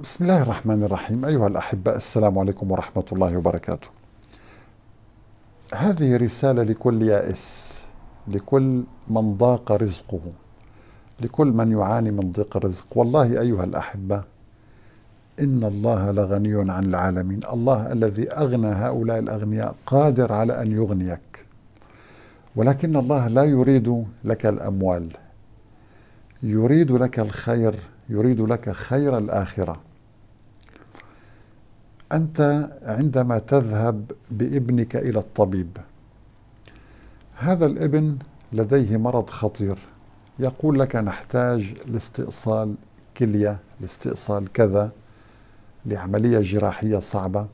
بسم الله الرحمن الرحيم أيها الأحباء السلام عليكم ورحمة الله وبركاته هذه رسالة لكل يائس لكل من ضاق رزقه لكل من يعاني من ضيق الرزق والله أيها الأحبة إن الله لغني عن العالمين الله الذي أغنى هؤلاء الأغنياء قادر على أن يغنيك ولكن الله لا يريد لك الأموال يريد لك الخير يريد لك خير الآخرة أنت عندما تذهب بابنك إلى الطبيب هذا الابن لديه مرض خطير يقول لك نحتاج لاستئصال كلية لاستئصال كذا لعملية جراحية صعبة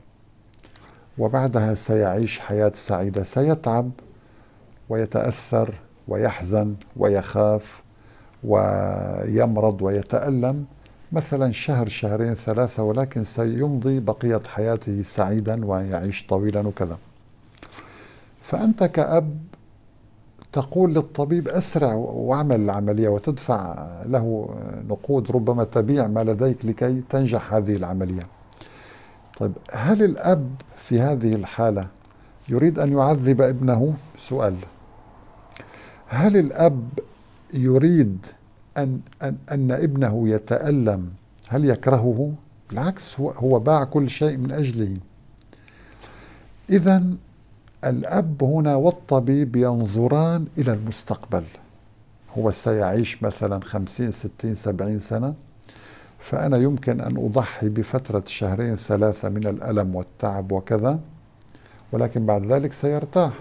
وبعدها سيعيش حياة سعيدة سيتعب ويتأثر ويحزن ويخاف ويمرض ويتألم مثلا شهر شهرين ثلاثة ولكن سيمضي بقية حياته سعيدا ويعيش طويلا وكذا فأنت كأب تقول للطبيب أسرع واعمل العملية وتدفع له نقود ربما تبيع ما لديك لكي تنجح هذه العملية طيب هل الأب في هذه الحالة يريد أن يعذب ابنه؟ سؤال هل الأب يريد أن, أن, أن ابنه يتألم هل يكرهه؟ بالعكس هو, هو باع كل شيء من أجله إذا الأب هنا والطبيب ينظران إلى المستقبل هو سيعيش مثلا خمسين ستين سبعين سنة فأنا يمكن أن أضحي بفترة شهرين ثلاثة من الألم والتعب وكذا ولكن بعد ذلك سيرتاح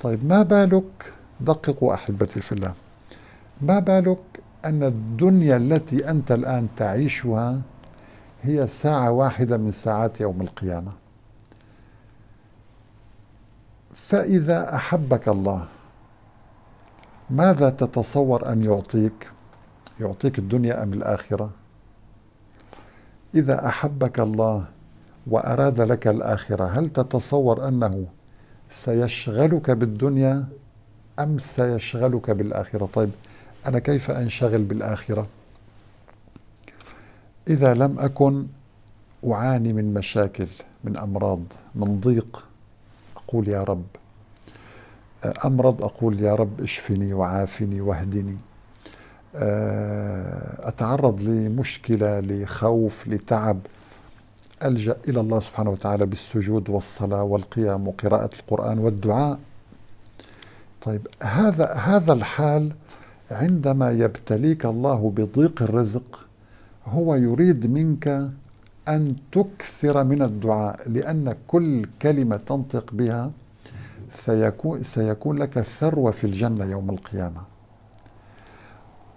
طيب ما بالك دققوا أحبتي في الله ما بالك أن الدنيا التي أنت الآن تعيشها هي ساعة واحدة من ساعات يوم القيامة فإذا أحبك الله ماذا تتصور أن يعطيك؟ يعطيك الدنيا أم الآخرة؟ إذا أحبك الله وأراد لك الآخرة هل تتصور أنه سيشغلك بالدنيا أم سيشغلك بالآخرة؟ طيب أنا كيف أنشغل بالآخرة إذا لم أكن أعاني من مشاكل من أمراض من ضيق أقول يا رب أمرض أقول يا رب اشفني وعافني واهدني آه، أتعرض لمشكلة لخوف لتعب ألجأ إلى الله سبحانه وتعالى بالسجود والصلاة والقيام وقراءة القرآن والدعاء طيب هذا هذا الحال عندما يبتليك الله بضيق الرزق هو يريد منك أن تكثر من الدعاء لأن كل كلمة تنطق بها سيكون, سيكون لك ثروة في الجنة يوم القيامة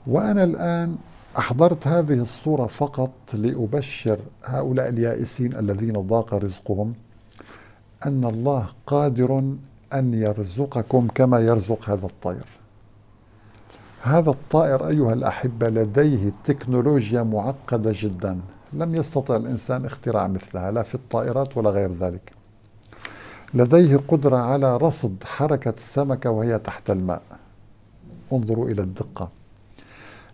وأنا الآن أحضرت هذه الصورة فقط لأبشر هؤلاء اليائسين الذين ضاق رزقهم أن الله قادر أن يرزقكم كما يرزق هذا الطير هذا الطائر أيها الأحبة لديه تكنولوجيا معقدة جدا لم يستطع الإنسان اختراع مثلها لا في الطائرات ولا غير ذلك لديه قدرة على رصد حركة السمكة وهي تحت الماء انظروا إلى الدقة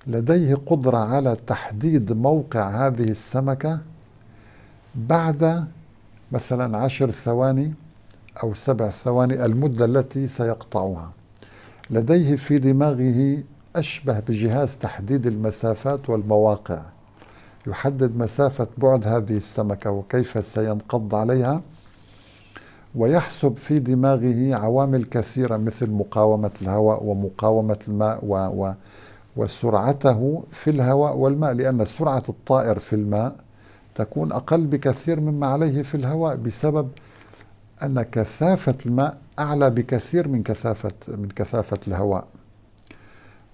لديه قدرة على تحديد موقع هذه السمكة بعد مثلا عشر ثواني أو سبع ثواني المدة التي سيقطعها لديه في دماغه أشبه بجهاز تحديد المسافات والمواقع يحدد مسافة بعد هذه السمكة وكيف سينقض عليها ويحسب في دماغه عوامل كثيرة مثل مقاومة الهواء ومقاومة الماء و, و وسرعته في الهواء والماء لأن سرعة الطائر في الماء تكون أقل بكثير مما عليه في الهواء بسبب أن كثافة الماء أعلى بكثير من كثافة من كثافة الهواء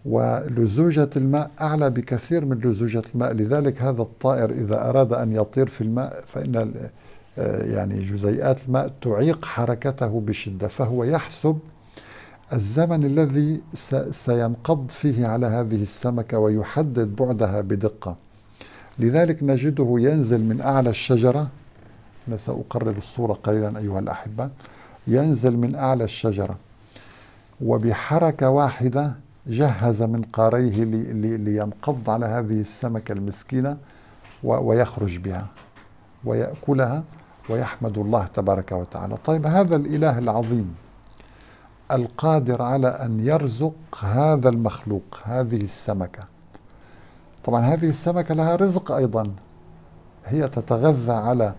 ولزوجة الماء أعلى بكثير من لزوجة الماء لذلك هذا الطائر إذا أراد أن يطير في الماء فإن آه، يعني جزيئات الماء تعيق حركته بشدة فهو يحسب الزمن الذي سينقض فيه على هذه السمكة ويحدد بعدها بدقة لذلك نجده ينزل من أعلى الشجرة أنا سأقرب الصورة قليلا أيها الأحبة ينزل من أعلى الشجرة وبحركة واحدة جهز منقاريه لينقض على هذه السمكة المسكينة ويخرج بها ويأكلها ويحمد الله تبارك وتعالى طيب هذا الإله العظيم القادر على أن يرزق هذا المخلوق هذه السمكة طبعا هذه السمكة لها رزق أيضا هي تتغذى على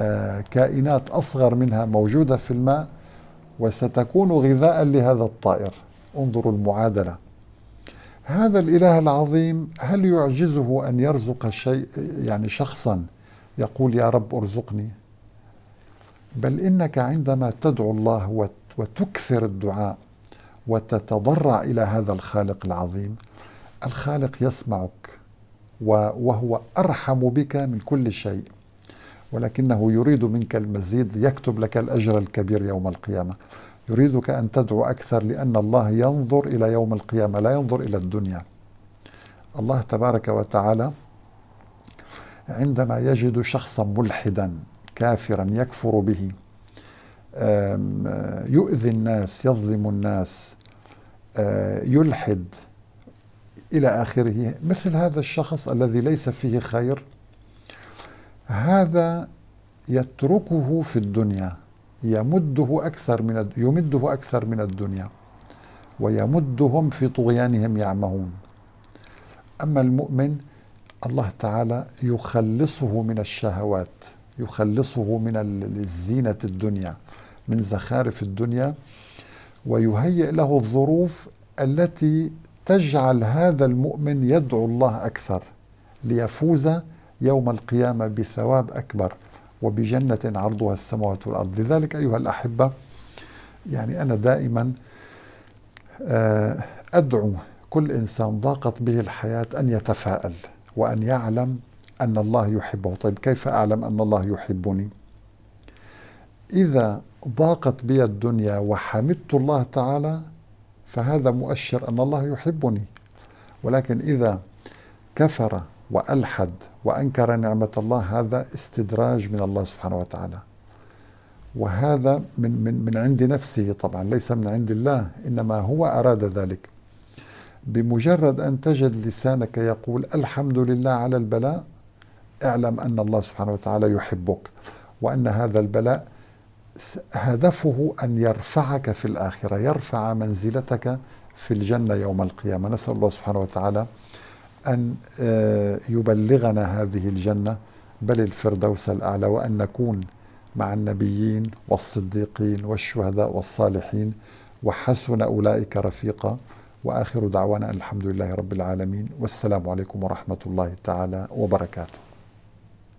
آه، كائنات أصغر منها موجودة في الماء وستكون غذاء لهذا الطائر انظروا المعادلة هذا الإله العظيم هل يعجزه أن يرزق شيء يعني شخصا يقول يا رب ارزقني بل إنك عندما تدعو الله وتكثر الدعاء وتتضرع إلى هذا الخالق العظيم الخالق يسمعك وهو أرحم بك من كل شيء ولكنه يريد منك المزيد يكتب لك الأجر الكبير يوم القيامة يريدك أن تدعو أكثر لأن الله ينظر إلى يوم القيامة لا ينظر إلى الدنيا الله تبارك وتعالى عندما يجد شخصا ملحدا كافرا يكفر به يؤذي الناس يظلم الناس يلحد إلى آخره مثل هذا الشخص الذي ليس فيه خير هذا يتركه في الدنيا يمده أكثر من يمده أكثر من الدنيا ويمدهم في طغيانهم يعمهون أما المؤمن الله تعالى يخلصه من الشهوات يخلصه من الزينة الدنيا من زخارف الدنيا ويهيئ له الظروف التي تجعل هذا المؤمن يدعو الله أكثر ليفوز يوم القيامة بثواب أكبر وبجنة عرضها السماوات والأرض لذلك أيها الأحبة يعني أنا دائما آه، أدعو كل إنسان ضاقت به الحياة أن يتفاءل وأن يعلم أن الله يحبه طيب كيف أعلم أن الله يحبني إذا ضاقت بي الدنيا وحمدت الله تعالى فهذا مؤشر أن الله يحبني ولكن إذا كفر وألحد وأنكر نعمة الله هذا استدراج من الله سبحانه وتعالى وهذا من, من, من عند نفسه طبعا ليس من عند الله إنما هو أراد ذلك بمجرد أن تجد لسانك يقول الحمد لله على البلاء اعلم أن الله سبحانه وتعالى يحبك وأن هذا البلاء هدفه أن يرفعك في الآخرة يرفع منزلتك في الجنة يوم القيامة نسأل الله سبحانه وتعالى أن آه، يبلغنا هذه الجنة بل الفردوس الأعلى وأن نكون مع النبيين والصديقين والشهداء والصالحين وحسن أولئك رفيقا وآخر دعوانا الحمد لله رب العالمين والسلام عليكم ورحمة الله تعالى وبركاته